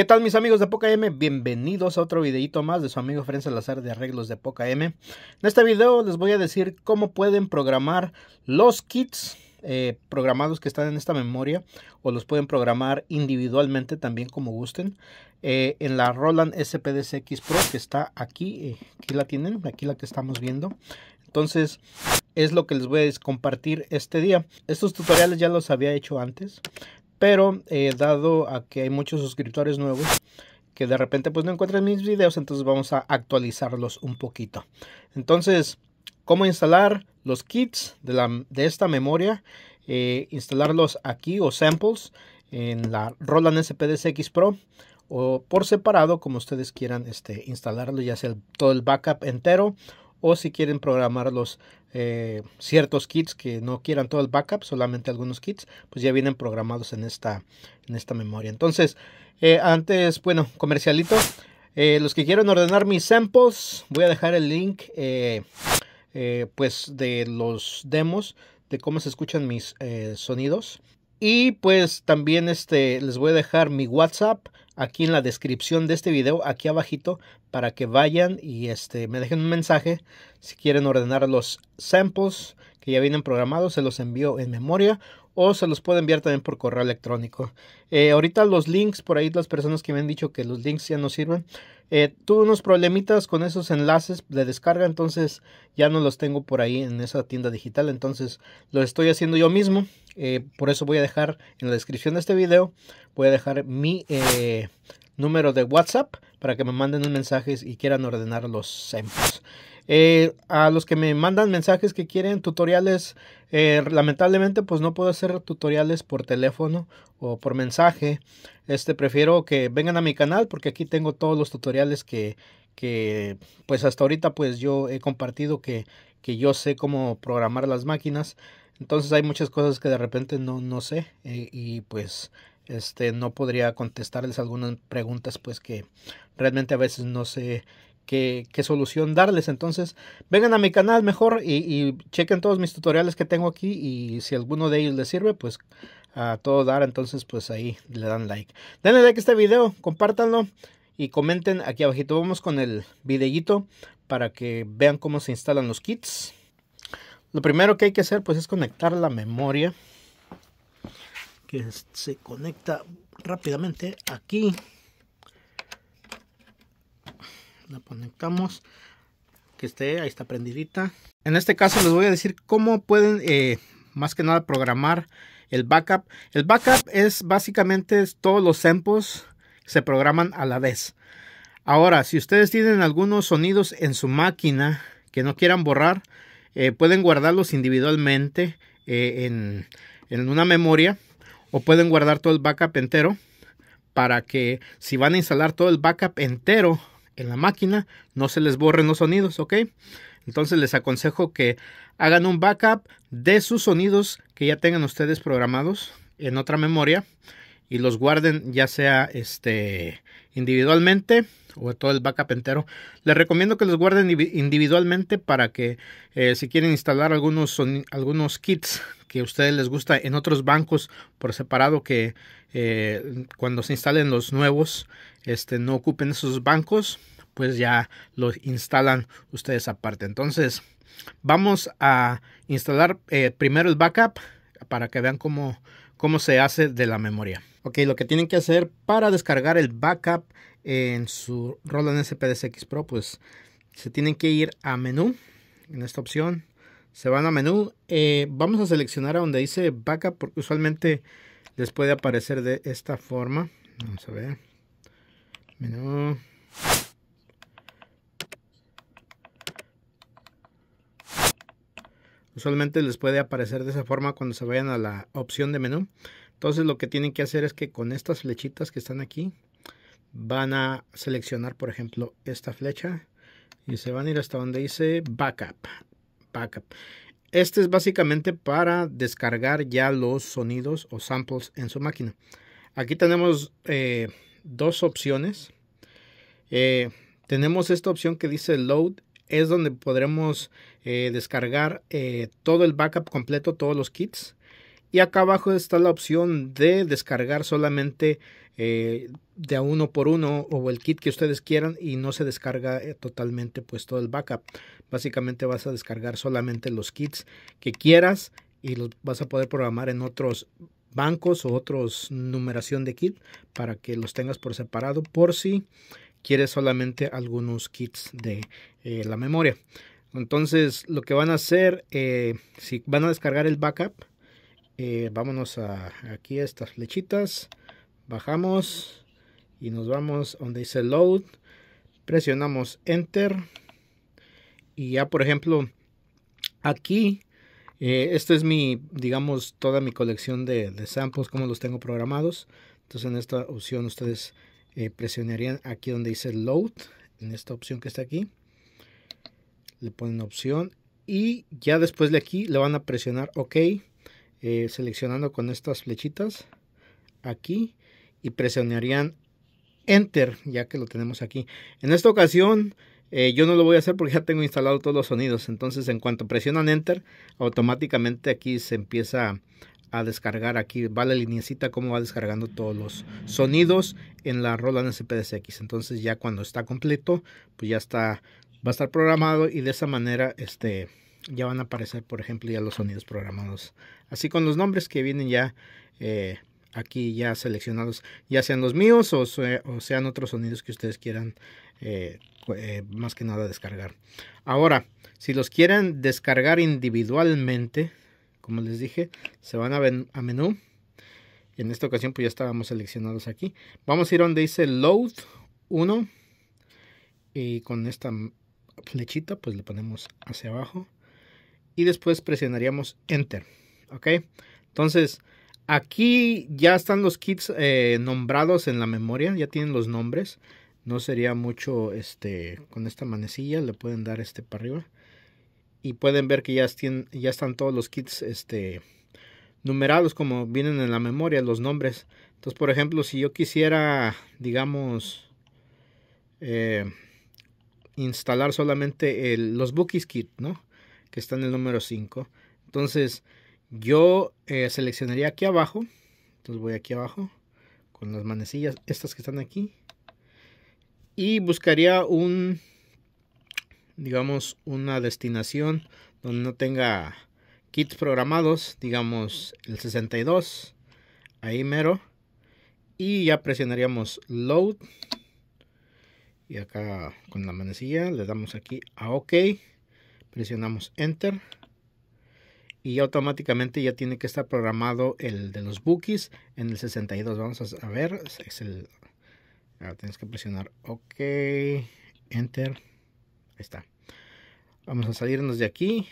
¿Qué tal mis amigos de Poca M? Bienvenidos a otro videito más de su amigo Fren Salazar de Arreglos de Poca M. En este video les voy a decir cómo pueden programar los kits eh, programados que están en esta memoria o los pueden programar individualmente también como gusten eh, en la Roland SPDCX Pro que está aquí, eh, aquí la tienen, aquí la que estamos viendo. Entonces es lo que les voy a compartir este día. Estos tutoriales ya los había hecho antes. Pero dado a que hay muchos suscriptores nuevos que de repente pues no encuentran mis videos, entonces vamos a actualizarlos un poquito. Entonces, cómo instalar los kits de, esta memoria, eh, instalarlos aquí o samples en la Roland SPD-SX Pro o por separado como ustedes quieran este, instalarlo, ya sea todo el backup entero o si quieren programarlos eh, ciertos kits que no quieran todo el backup, solamente algunos kits, pues ya vienen programados en esta, en esta memoria. Entonces, eh, antes, bueno, comercialito. Eh, los que quieran ordenar mis samples, voy a dejar el link pues de los demos, de cómo se escuchan mis sonidos. Y pues también este, les voy a dejar mi WhatsApp aquí en la descripción de este video, aquí abajito, para que vayan y este, me dejen un mensaje si quieren ordenar los samples que ya vienen programados, se los envío en memoria o se los puede enviar también por correo electrónico. Eh, ahorita los links, por ahí las personas que me han dicho que los links ya no sirven, eh, tuve unos problemitas con esos enlaces de descarga, entonces ya no los tengo por ahí en esa tienda digital, entonces lo estoy haciendo yo mismo, eh, por eso voy a dejar en la descripción de este video, voy a dejar mi número de WhatsApp para que me manden un mensajes y quieran ordenar los samples. Eh, a los que me mandan mensajes que quieren tutoriales, eh, lamentablemente pues no puedo hacer tutoriales por teléfono o por mensaje. Este prefiero que vengan a mi canal porque aquí tengo todos los tutoriales que, que pues hasta ahorita pues yo he compartido que, que yo sé cómo programar las máquinas. Entonces hay muchas cosas que de repente no, no sé eh, y pues este, no podría contestarles algunas preguntas pues que realmente a veces no sé qué, solución darles. Entonces, vengan a mi canal mejor y, chequen todos mis tutoriales que tengo aquí y si alguno de ellos les sirve, pues a todo dar, entonces pues ahí le dan like. Denle like a este video, compártanlo y comenten aquí abajito. Vamos con el videíto para que vean cómo se instalan los kits. Lo primero que hay que hacer pues es conectar la memoria que se conecta rápidamente aquí la conectamos que esté ahí está prendidita en este caso les voy a decir cómo pueden eh, más que nada programar el backup el backup es básicamente todos los samples se programan a la vez ahora si ustedes tienen algunos sonidos en su máquina que no quieran borrar eh, pueden guardarlos individualmente eh, en, en una memoria o pueden guardar todo el backup entero para que si van a instalar todo el backup entero en la máquina no se les borren los sonidos, ¿ok? Entonces les aconsejo que hagan un backup de sus sonidos que ya tengan ustedes programados en otra memoria y los guarden ya sea este individualmente o todo el backup entero. Les recomiendo que los guarden individualmente para que eh, si quieren instalar algunos, algunos kits que a ustedes les gusta en otros bancos por separado que eh, cuando se instalen los nuevos este, no ocupen esos bancos, pues ya los instalan ustedes aparte. Entonces vamos a instalar eh, primero el backup para que vean cómo, cómo se hace de la memoria. Ok, lo que tienen que hacer para descargar el backup en su Roland spdx Pro, pues se tienen que ir a menú, en esta opción, se van a menú. Eh, vamos a seleccionar a donde dice backup porque usualmente les puede aparecer de esta forma. Vamos a ver. Menú. Usualmente les puede aparecer de esa forma cuando se vayan a la opción de menú. Entonces lo que tienen que hacer es que con estas flechitas que están aquí van a seleccionar por ejemplo esta flecha y se van a ir hasta donde dice backup backup Este es básicamente para descargar ya los sonidos o samples en su máquina. Aquí tenemos eh, dos opciones. Eh, tenemos esta opción que dice Load. Es donde podremos eh, descargar todo el backup completo, todos los kits. Y acá abajo está la opción de descargar solamente de a uno por uno o el kit que ustedes quieran y no se descarga totalmente pues todo el backup. Básicamente vas a descargar solamente los kits que quieras y los vas a poder programar en otros bancos o otros numeración de kit para que los tengas por separado por si quieres solamente algunos kits de eh, la memoria. Entonces lo que van a hacer, eh, si van a descargar el backup, eh, vámonos a, aquí a estas flechitas, bajamos y nos vamos donde dice load, presionamos enter y ya, por ejemplo, aquí, eh, esto es mi, digamos, toda mi colección de, samples, como los tengo programados. Entonces en esta opción ustedes eh, presionarían aquí donde dice Load, en esta opción que está aquí. Le ponen opción y ya después de aquí le van a presionar OK, eh, seleccionando con estas flechitas aquí y presionarían Enter, ya que lo tenemos aquí. En esta ocasión eh, yo no lo voy a hacer porque ya tengo instalado todos los sonidos. Entonces, en cuanto presionan Enter, automáticamente aquí se empieza a descargar. Aquí va la linecita como va descargando todos los sonidos en la Roland SPS-X. Entonces, ya cuando está completo, pues ya está, va a estar programado y de esa manera, este, ya van a aparecer, por ejemplo, ya los sonidos programados. Así con los nombres que vienen ya eh, aquí ya seleccionados, ya sean los míos o, o sean otros sonidos que ustedes quieran eh, eh, más que nada descargar. Ahora, si los quieren descargar individualmente, como les dije, se van a, ver a menú. En esta ocasión pues ya estábamos seleccionados aquí. Vamos a ir donde dice Load 1 y con esta flechita pues le ponemos hacia abajo y después presionaríamos Enter. ¿Ok? Entonces, Aquí ya están los kits eh, nombrados en la memoria, ya tienen los nombres. No sería mucho este con esta manecilla, le pueden dar este para arriba. Y pueden ver que ya, están todos los kits este, numerados como vienen en la memoria, los nombres. Entonces, por ejemplo, si yo quisiera, digamos, eh, instalar solamente los Bookies Kit, ¿no? Que está en el número 5. Entonces, yo eh, seleccionaría aquí abajo. Entonces voy aquí abajo con las manecillas, estas que están aquí. Y buscaría un, digamos, una destinación donde no tenga kits programados, digamos el 62, ahí mero. Y ya presionaríamos load. Y acá con la manecilla le damos aquí a OK. Presionamos enter y automáticamente ya tiene que estar programado el de los bookies en el 62. Vamos a ver, es el... Ahora tienes que presionar OK, Enter, ahí está. Vamos a salirnos de aquí.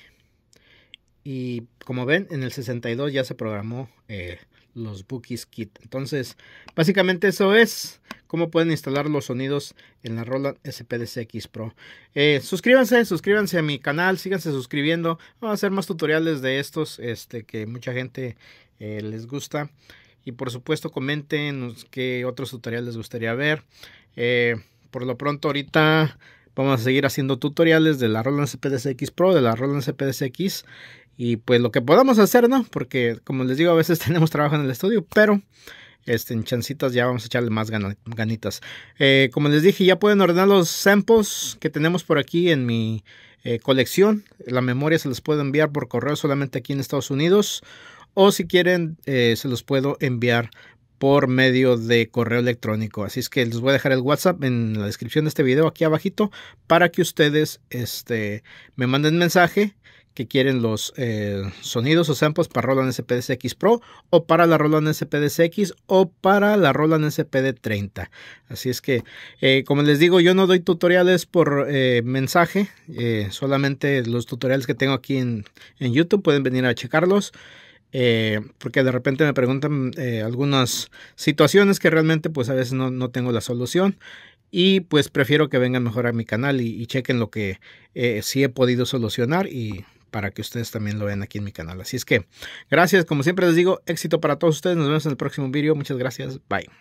Y como ven, en el 62 ya se programó eh, los Bookies Kit. Entonces, básicamente eso es cómo pueden instalar los sonidos en la Roland SPDCX Pro. Eh, suscríbanse, suscríbanse a mi canal, síganse suscribiendo. Vamos a hacer más tutoriales de estos este, que mucha gente eh, les gusta. Y por supuesto comenten qué otros tutoriales les gustaría ver. Eh, por lo pronto ahorita vamos a seguir haciendo tutoriales de la Roland SPDCX Pro, de la Roland SPDCX y pues lo que podamos hacer, ¿no? Porque como les digo, a veces tenemos trabajo en el estudio, pero este, en chancitas ya vamos a echarle más ganitas. Eh, como les dije, ya pueden ordenar los samples que tenemos por aquí en mi eh, colección. La memoria se los puedo enviar por correo solamente aquí en Estados Unidos. O si quieren, eh, se los puedo enviar por medio de correo electrónico. Así es que les voy a dejar el WhatsApp en la descripción de este video aquí abajito para que ustedes este, me manden mensaje que quieren los eh, sonidos o samples para Roland SPD-CX Pro o para la Roland SPD-CX o para la Roland SPD-30. Así es que, eh, como les digo, yo no doy tutoriales por eh, mensaje, solamente los tutoriales que tengo aquí en, YouTube pueden venir a checarlos. porque de repente me preguntan algunas situaciones que realmente pues a veces no, tengo la solución y pues prefiero que vengan mejor a mi canal y, chequen lo que sí he podido solucionar y para que ustedes también lo vean aquí en mi canal. Así es que gracias, como siempre les digo, éxito para todos ustedes. Nos vemos en el próximo video. Muchas gracias. Bye.